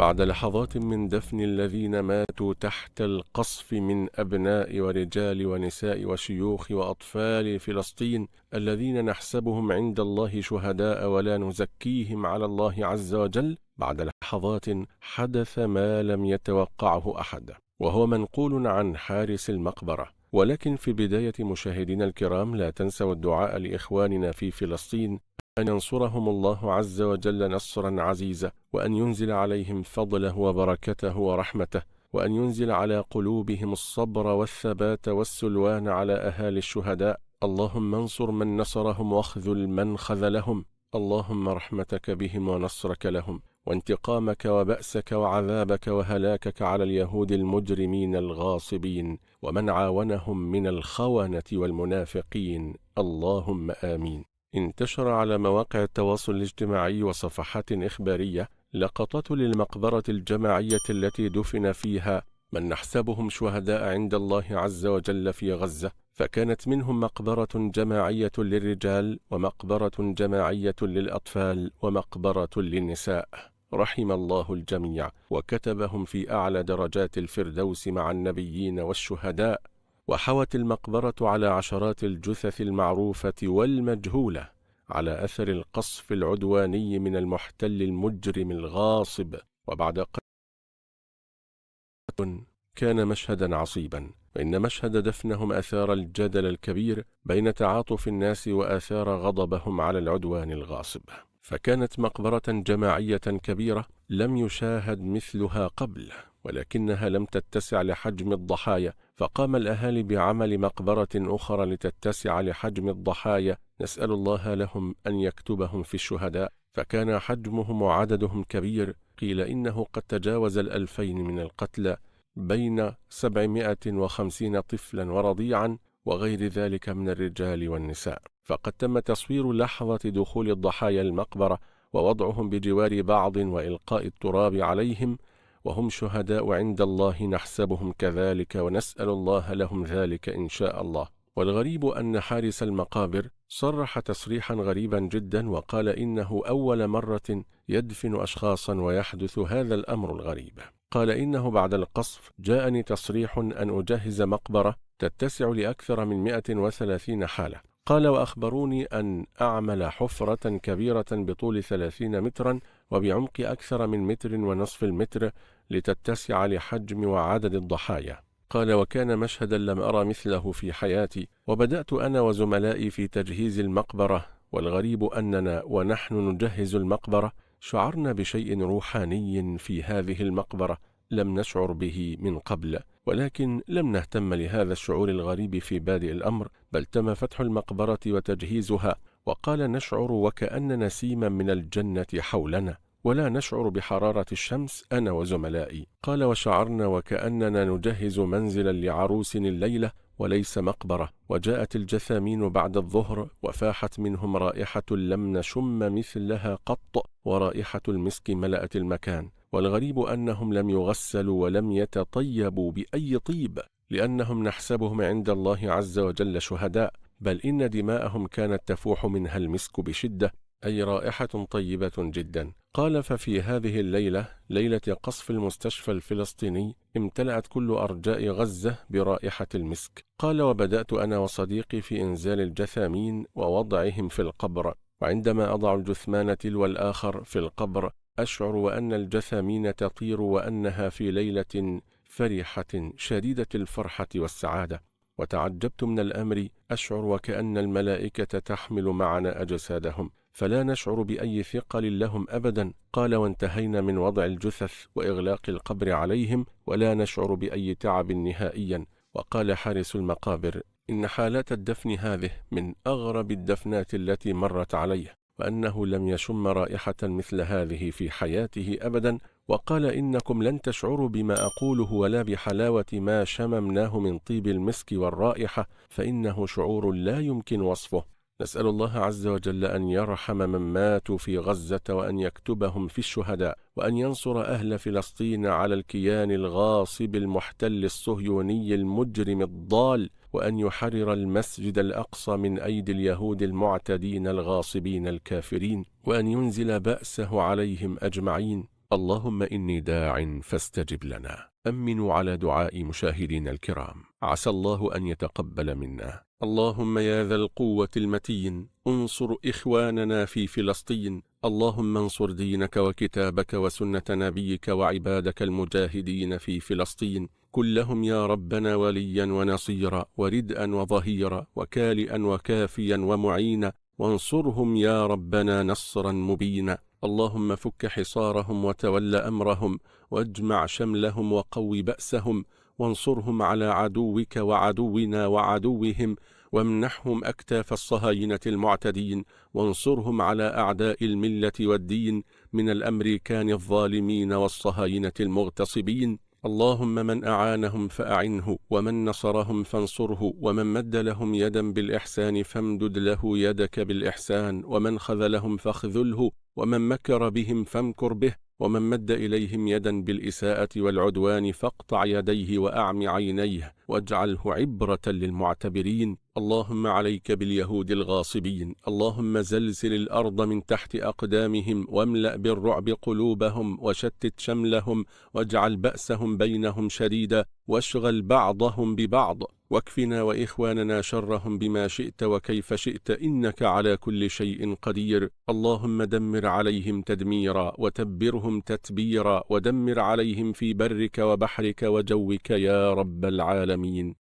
بعد لحظات من دفن الذين ماتوا تحت القصف من أبناء ورجال ونساء وشيوخ وأطفال فلسطين الذين نحسبهم عند الله شهداء ولا نزكيهم على الله عز وجل بعد لحظات حدث ما لم يتوقعه أحد وهو منقول عن حارس المقبرة ولكن في بداية مشاهدينا الكرام لا تنسوا الدعاء لإخواننا في فلسطين أن ينصرهم الله عز وجل نصرا عزيزا وأن ينزل عليهم فضله وبركته ورحمته وأن ينزل على قلوبهم الصبر والثبات والسلوان على أهالي الشهداء اللهم انصر من نصرهم واخذل من خذلهم اللهم رحمتك بهم ونصرك لهم وانتقامك وبأسك وعذابك وهلاكك على اليهود المجرمين الغاصبين ومن عاونهم من الخونة والمنافقين اللهم آمين انتشر على مواقع التواصل الاجتماعي وصفحات إخبارية لقطات للمقبرة الجماعية التي دفن فيها من نحسبهم شهداء عند الله عز وجل في غزة فكانت منهم مقبرة جماعية للرجال ومقبرة جماعية للأطفال ومقبرة للنساء رحم الله الجميع وكتبهم في أعلى درجات الفردوس مع النبيين والشهداء وحوت المقبرة على عشرات الجثث المعروفة والمجهولة على أثر القصف العدواني من المحتل المجرم الغاصب وبعد قتل كان مشهدا عصيبا فإن مشهد دفنهم أثار الجدل الكبير بين تعاطف الناس وأثار غضبهم على العدوان الغاصب فكانت مقبرة جماعية كبيرة لم يشاهد مثلها قبل ولكنها لم تتسع لحجم الضحايا فقام الأهالي بعمل مقبرة أخرى لتتسع لحجم الضحايا نسأل الله لهم أن يكتبهم في الشهداء فكان حجمهم وعددهم كبير قيل إنه قد تجاوز الألفين من القتلى بين 750 طفلا ورضيعا وغير ذلك من الرجال والنساء فقد تم تصوير لحظة دخول الضحايا المقبرة ووضعهم بجوار بعض وإلقاء التراب عليهم وهم شهداء عند الله نحسبهم كذلك ونسأل الله لهم ذلك إن شاء الله والغريب أن حارس المقابر صرح تصريحا غريبا جدا وقال إنه أول مرة يدفن أشخاصا ويحدث هذا الأمر الغريب قال إنه بعد القصف جاءني تصريح أن أجهز مقبرة تتسع لأكثر من 130 حالة قال وأخبروني أن أعمل حفرة كبيرة بطول 30 مترا وبعمق أكثر من متر ونصف المتر لتتسع لحجم وعدد الضحايا قال وكان مشهدا لم أرى مثله في حياتي وبدأت أنا وزملائي في تجهيز المقبرة والغريب أننا ونحن نجهز المقبرة شعرنا بشيء روحاني في هذه المقبرة لم نشعر به من قبل ولكن لم نهتم لهذا الشعور الغريب في بادئ الأمر بل تم فتح المقبرة وتجهيزها وقال نشعر وكأن نسيما من الجنة حولنا ولا نشعر بحرارة الشمس أنا وزملائي قال وشعرنا وكأننا نجهز منزلا لعروس الليلة وليس مقبرة وجاءت الجثامين بعد الظهر وفاحت منهم رائحة لم نشم مثلها قط ورائحة المسك ملأت المكان والغريب أنهم لم يغسلوا ولم يتطيبوا بأي طيب لأنهم نحسبهم عند الله عز وجل شهداء بل إن دماءهم كانت تفوح منها المسك بشدة أي رائحة طيبة جدا قال ففي هذه الليلة ليلة قصف المستشفى الفلسطيني امتلأت كل أرجاء غزة برائحة المسك قال وبدأت أنا وصديقي في إنزال الجثامين ووضعهم في القبر وعندما أضع الجثمان تلو الآخر في القبر أشعر وأن الجثامين تطير وأنها في ليلة فرحة شديدة الفرحة والسعادة وتعجبت من الأمر أشعر وكأن الملائكة تحمل معنا أجسادهم فلا نشعر بأي ثقل لهم أبدا قال وانتهينا من وضع الجثث وإغلاق القبر عليهم ولا نشعر بأي تعب نهائيا وقال حارس المقابر إن حالات الدفن هذه من أغرب الدفنات التي مرت عليه وأنه لم يشم رائحة مثل هذه في حياته أبدا وقال إنكم لن تشعروا بما أقوله ولا بحلاوة ما شممناه من طيب المسك والرائحة فإنه شعور لا يمكن وصفه نسأل الله عز وجل أن يرحم من ماتوا في غزة وأن يكتبهم في الشهداء وأن ينصر أهل فلسطين على الكيان الغاصب المحتل الصهيوني المجرم الضال وأن يحرر المسجد الأقصى من أيدي اليهود المعتدين الغاصبين الكافرين وأن ينزل بأسه عليهم أجمعين اللهم إني داع فاستجب لنا أمنوا على دعاء مشاهدينا الكرام عسى الله أن يتقبل منا اللهم يا ذا القوة المتين انصر إخواننا في فلسطين اللهم انصر دينك وكتابك وسنة نبيك وعبادك المجاهدين في فلسطين كن لهم يا ربنا وليا ونصيرا وردءا وظهيرا وكالئا وكافيا ومعينا وانصرهم يا ربنا نصرا مبينا اللهم فك حصارهم وتول أمرهم واجمع شملهم وقو بأسهم وانصرهم على عدوك وعدونا وعدوهم وامنحهم أكتاف الصهاينة المعتدين وانصرهم على أعداء الملة والدين من الأمريكان الظالمين والصهاينة المغتصبين اللهم من أعانهم فأعنه ومن نصرهم فانصره ومن مد لهم يدا بالإحسان فامدد له يدك بالإحسان ومن خذلهم فاخذله ومن مكر بهم فامكر به ومن مد إليهم يدا بالإساءة والعدوان فاقطع يديه وأعم عينيه واجعله عبرة للمعتبرين اللهم عليك باليهود الغاصبين اللهم زلزل الأرض من تحت أقدامهم واملأ بالرعب قلوبهم وشتت شملهم واجعل بأسهم بينهم شديدا واشغل بعضهم ببعض واكفنا وإخواننا شرهم بما شئت وكيف شئت إنك على كل شيء قدير اللهم دمر عليهم تدميرا وتبرهم تتبيرا ودمر عليهم في برك وبحرك وجوك يا رب العالمين